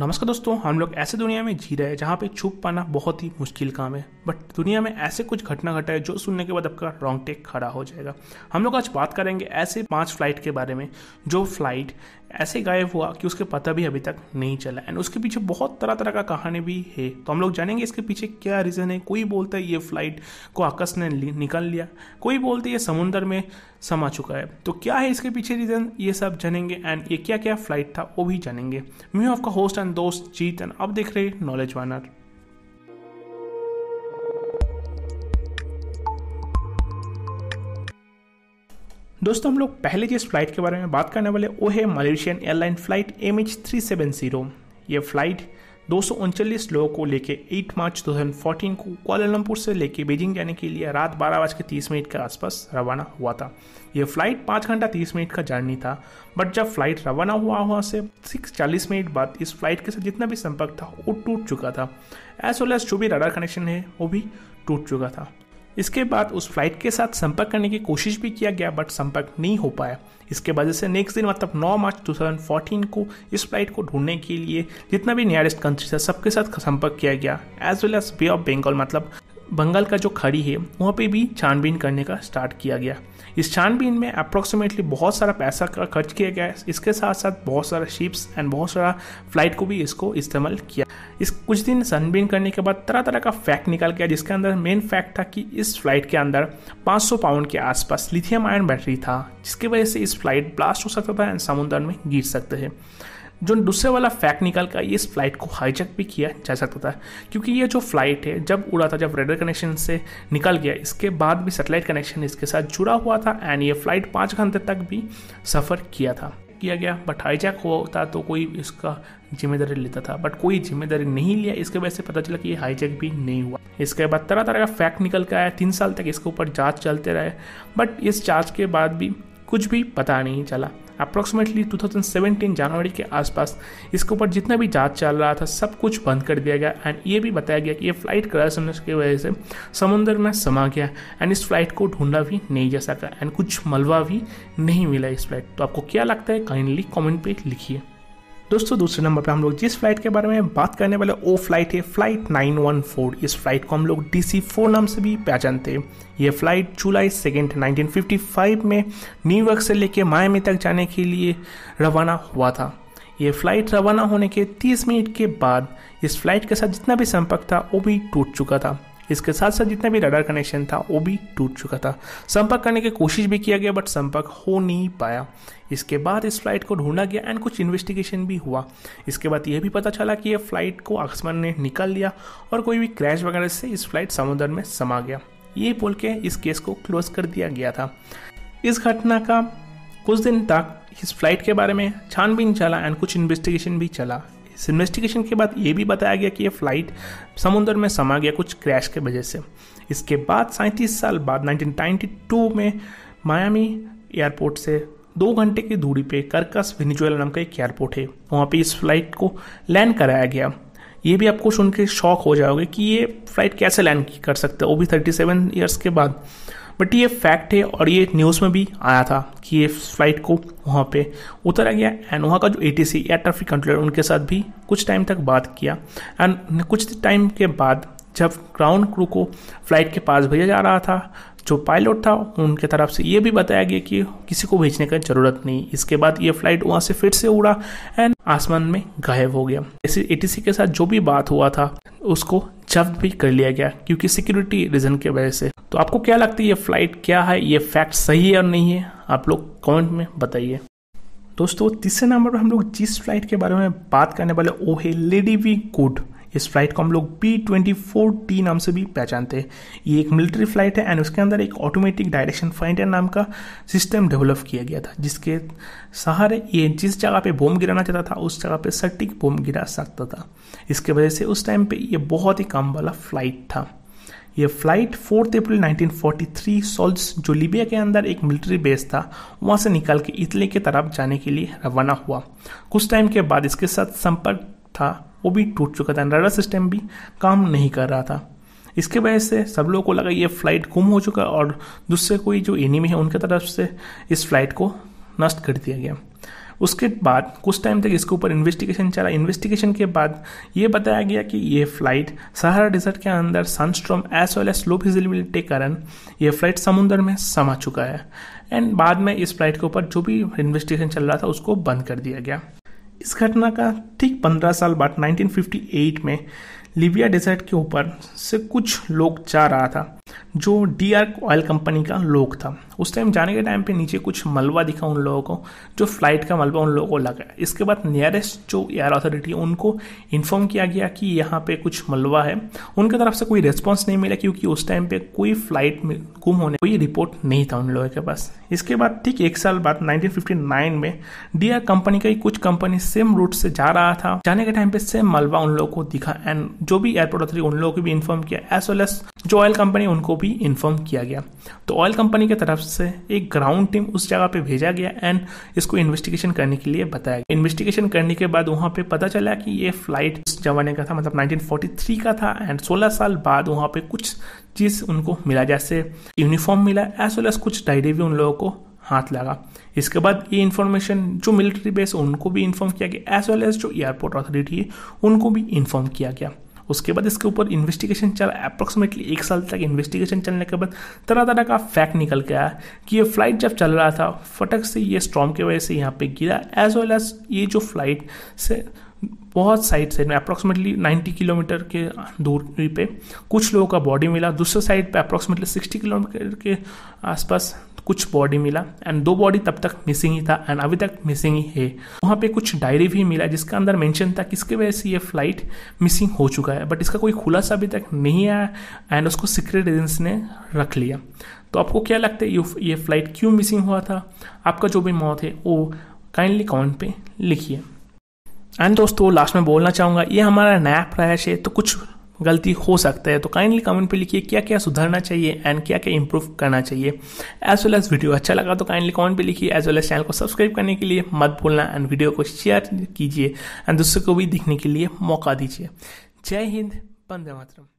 नमस्कार दोस्तों हम लोग ऐसे दुनिया में जी रहे हैं जहाँ पे छुप पाना बहुत ही मुश्किल काम है बट दुनिया में ऐसे कुछ घटना घटा है जो सुनने के बाद आपका रॉन्ग टेक खड़ा हो जाएगा हम लोग आज बात करेंगे ऐसे पांच फ्लाइट के बारे में जो फ्लाइट ऐसे गायब हुआ कि उसके पता भी अभी तक नहीं चला एंड उसके पीछे बहुत तरह तरह का कहानी भी है तो हम लोग जानेंगे इसके पीछे क्या रीज़न है कोई बोलता है ये फ्लाइट को आकस ने निकल लिया कोई बोलते ये समुंदर में समा चुका है तो क्या है इसके पीछे रीज़न ये सब जानेंगे एंड ये क्या क्या फ्लाइट था वो भी जानेंगे मी आपका होस्ट एंड दोस्त जीत एंड अब देख रहे नॉलेज वानर दोस्तों हम लोग पहले जिस फ्लाइट के बारे में बात करने वाले वो है Malaysian airline flight M H three seven zero ये फ्लाइट दो लोगों को लेके 8 मार्च 2014 को कोलालमपुर से लेके बीजिंग जाने के लिए रात बारह बज के तीस मिनट के आसपास रवाना हुआ था यह फ्लाइट पाँच घंटा तीस मिनट का जर्नी था बट जब फ्लाइट रवाना हुआ हुआ से सिक्स चालीस मिनट बाद इस फ्लाइट के साथ जितना भी संपर्क था वो टूट चुका था एज वेल एज जो भी रडार कनेक्शन है वो भी टूट चुका था इसके बाद उस फ्लाइट के साथ संपर्क करने की कोशिश भी किया गया बट संपर्क नहीं हो पाया इसके वजह से नेक्स्ट दिन मतलब 9 मार्च 2014 को इस फ्लाइट को ढूंढने के लिए जितना भी नियरेस्ट कंट्री था सबके साथ संपर्क किया गया as well as bay of Bengal मतलब बंगाल का जो खाड़ी है वहाँ पे भी छानबीन करने का स्टार्ट किया गया इस छानबीन में अप्रोक्सीमेटली बहुत सारा पैसा का खर्च किया गया इसके साथ साथ बहुत सारा शिप्स एंड बहुत सारा फ्लाइट को भी इसको इस्तेमाल किया इस कुछ दिन छानबीन करने के बाद तरह तरह का फैक्ट निकल गया जिसके अंदर मेन फैक्ट था कि इस फ्लाइट के अंदर 500 पाउंड के आसपास लिथियम आयन बैटरी था जिसकी वजह से इस फ्लाइट ब्लास्ट हो सकता था एंड समुद्र में गिर सकते हैं जो दूसरे वाला फैक्ट निकाल कर इस फ्लाइट को हाईजैक भी किया जा सकता था क्योंकि ये जो फ्लाइट है जब उड़ा था जब रेडर कनेक्शन से निकल गया इसके बाद भी सेटेलाइट कनेक्शन इसके साथ जुड़ा हुआ था एंड ये फ्लाइट पाँच घंटे तक भी सफ़र किया था किया गया बट हाईजैक हुआ होता तो कोई इसका जिम्मेदारी लेता था बट कोई जिम्मेदारी नहीं लिया इसके वजह से पता चला कि ये हाईजैक भी नहीं हुआ इसके बाद तरह तरह का फैक्ट निकल कर आया तीन साल तक इसके ऊपर जांच चलते रहे बट इस जांच के बाद भी कुछ भी पता नहीं चला अप्रॉक्सीमेटली 2017 जनवरी के आसपास इसके ऊपर जितना भी जांच चल रहा था सब कुछ बंद कर दिया गया एंड ये भी बताया गया कि ये फ्लाइट क्रैश होने की वजह से समुंदर में समा गया एंड इस फ्लाइट को ढूंढा भी नहीं जा सका एंड कुछ मलबा भी नहीं मिला इस फ्लाइट तो आपको क्या लगता है काइंडली कॉमेंट पर लिखिए दोस्तों दूसरे नंबर पर हम लोग जिस फ्लाइट के बारे में बात करने वाले वो फ्लाइट है फ्लाइट 914 इस फ्लाइट को हम लोग डी सी फोर नाम से भी पहचानते हैं ये फ्लाइट जुलाई सेकेंड 1955 में न्यूयॉर्क से लेकर मायामी तक जाने के लिए रवाना हुआ था ये फ्लाइट रवाना होने के 30 मिनट के बाद इस फ्लाइट के साथ जितना भी संपर्क था वो भी टूट चुका था इसके साथ साथ जितना भी रडार कनेक्शन था वो भी टूट चुका था संपर्क करने की कोशिश भी किया गया बट संपर्क हो नहीं पाया इसके बाद इस फ्लाइट को ढूंढा गया एंड कुछ इन्वेस्टिगेशन भी हुआ इसके बाद यह भी पता चला कि यह फ्लाइट को आसमान ने निकाल लिया और कोई भी क्रैश वगैरह से इस फ्लाइट समुद्र में समा गया ये बोल के इस केस को क्लोज कर दिया गया था इस घटना का कुछ दिन तक इस फ्लाइट के बारे में छानबीन चला एंड कुछ इन्वेस्टिगेशन भी चला इस इन्वेस्टिगेशन के बाद ये भी बताया गया कि ये फ्लाइट समुद्र में समा गया कुछ क्रैश के वजह से इसके बाद सैंतीस साल बाद 1992 में मायामी एयरपोर्ट से दो घंटे की दूरी पे कर्कस वेनिजुएला नाम का एक एयरपोर्ट है वहाँ पे इस फ्लाइट को लैंड कराया गया ये भी आपको सुन के शौक हो जाओगे कि ये फ्लाइट कैसे लैंड कर सकते हैं वो भी थर्टी सेवन ईयर्स के बाद बट ये फैक्ट है और ये न्यूज़ में भी आया था कि ये फ्लाइट को वहाँ पे उतारा गया एंड वहाँ का जो A T air traffic controller उनके साथ भी कुछ टाइम तक बात किया एंड कुछ टाइम के बाद जब ग्राउंड क्रू को फ्लाइट के पास भेजा जा रहा था जो पायलट था उनके तरफ से ये भी बताया गया कि किसी को भेजने का ज़रूरत नहीं इसके बाद ये फ्लाइट वहाँ से फिर से उड़ा एंड आसमान में गायब हो गया इसी एटीसी के साथ जो भी बात हुआ था उसको जब्त भी कर लिया गया क्योंकि सिक्योरिटी रीजन की वजह से तो आपको क्या लगता है ये फ्लाइट क्या है ये फैक्ट सही है और नहीं है आप लोग कमेंट में बताइए दोस्तों तीसरे नंबर पर हम लोग जिस फ्लाइट के बारे में बात करने वाले वो है लेडी वी गुड इस फ्लाइट को हम लोग पी ट्वेंटी फोर टी नाम से भी पहचानते हैं ये एक मिलिट्री फ्लाइट है एंड उसके अंदर एक ऑटोमेटिक डायरेक्शन फाइंडर नाम का सिस्टम डेवलप किया गया था जिसके सहारे ये जिस जगह पे बम गिराना चाहता था उस जगह पे सटीक बम गिरा सकता था इसके वजह से उस टाइम पे ये बहुत ही कम वाला फ्लाइट था ये फ्लाइट फोर्थ अप्रैल 1943 सोल्स जो लीबिया के अंदर एक मिलिट्री बेस था वहाँ से निकल के इटली के तरफ जाने के लिए रवाना हुआ कुछ टाइम के बाद इसके साथ संपर्क था वो भी टूट चुका था रडर सिस्टम भी काम नहीं कर रहा था इसके वजह से सब लोगों को लगा ये फ्लाइट गुम हो चुका और दूसरे कोई जो एनिमी है उनके तरफ से इस फ्लाइट को नष्ट कर दिया गया उसके बाद कुछ टाइम तक इसके ऊपर इन्वेस्टिगेशन चला इन्वेस्टिगेशन के बाद ये बताया गया कि ये फ्लाइट सहारा डिजर्ट के अंदर sandstorm as well as low visibility के कारण ये फ्लाइट समुद्र में समा चुका है एंड बाद में इस फ्लाइट के ऊपर जो भी इन्वेस्टिगेशन चल रहा था उसको बंद कर दिया गया इस घटना का ठीक 15 साल बाद 1958 में लीबिया डेजर्ट के ऊपर से कुछ लोग जा रहा था जो डी आर ऑयल कंपनी का लोग था उस टाइम जाने के टाइम पे नीचे कुछ मलबा दिखा उन लोगों को जो फ्लाइट का मलबा उन लोगों को लगा इसके बाद नियरेस्ट जो एयर अथॉरिटी है उनको इन्फॉर्म किया गया कि यहाँ पे कुछ मलबा है उनकी तरफ से कोई रिस्पॉन्स नहीं मिला क्योंकि उस टाइम पे कोई फ्लाइट में गुम होने कोई रिपोर्ट नहीं था उन लोगों के पास इसके बाद ठीक एक साल बाद नाइनटीन में डी आर कंपनी का कुछ कंपनी सेम रूट से जा रहा था जाने के टाइम पे सेम मलबा उन लोगों को दिखा एंड जो भी एयरपोर्ट अथॉरिटी उन लोगों को भी इन्फॉर्म किया एज वेल एस जो ऑयल कंपनी उनको भी इन्फॉर्म किया गया तो ऑयल कंपनी की तरफ से एक ग्राउंड टीम उस जगह पे भेजा गया एंड इसको इन्वेस्टिगेशन करने के लिए बताया गया इन्वेस्टिगेशन करने के बाद वहाँ पे पता चला कि ये फ्लाइट जमाने का था मतलब 1943 का था एंड 16 साल बाद वहाँ पे कुछ चीज़ उनको मिला जैसे यूनिफॉर्म मिला एज वेल एज कुछ डायरी भी उन लोगों को हाथ लगा इसके बाद ये इन्फॉर्मेशन जो मिलिट्री बेस उनको भी इन्फॉर्म किया गया एज वेल एज जो एयरपोर्ट अथॉरिटी है उनको भी इन्फॉर्म किया गया उसके बाद इसके ऊपर इन्वेस्टिगेशन चला अप्रोक्सीमेटली एक साल तक इन्वेस्टिगेशन चलने के बाद तरह तरह का फैक्ट निकल के आया कि ये फ्लाइट जब चल रहा था फटक से ये स्ट्रॉम की वजह से यहाँ पे गिरा एज वेल एज ये जो फ्लाइट से बहुत साइड साइड में अप्रोक्सीमेटली 90 किलोमीटर के दूरी पे कुछ लोगों का बॉडी मिला दूसरे साइड पे अप्रोक्सीमेटली 60 किलोमीटर के आसपास कुछ बॉडी मिला एंड दो बॉडी तब तक मिसिंग ही था एंड अभी तक मिसिंग ही है वहाँ पे कुछ डायरी भी मिला जिसका अंदर मेंशन था किसके वजह से ये फ्लाइट मिसिंग हो चुका है बट इसका कोई खुलासा अभी तक नहीं आया एंड उसको सीक्रेट एजेंसी ने रख लिया तो आपको क्या लगता है ये फ्लाइट क्यों मिसिंग हुआ था आपका जो भी मौत है वो काइंडली कमेंट पे लिखिए एंड दोस्तों लास्ट में बोलना चाहूँगा ये हमारा नया प्रयास है तो कुछ गलती हो सकता है तो काइंडली कमेंट पे लिखिए क्या क्या सुधारना चाहिए एंड क्या क्या इंप्रूव करना चाहिए एज वेल एज वीडियो अच्छा लगा तो काइंडली कमेंट पे लिखिए एज वेल एज चैनल को सब्सक्राइब करने के लिए मत भूलना एंड वीडियो को शेयर कीजिए एंड दूसरे को भी देखने के लिए मौका दीजिए जय हिंद बंदे मातरम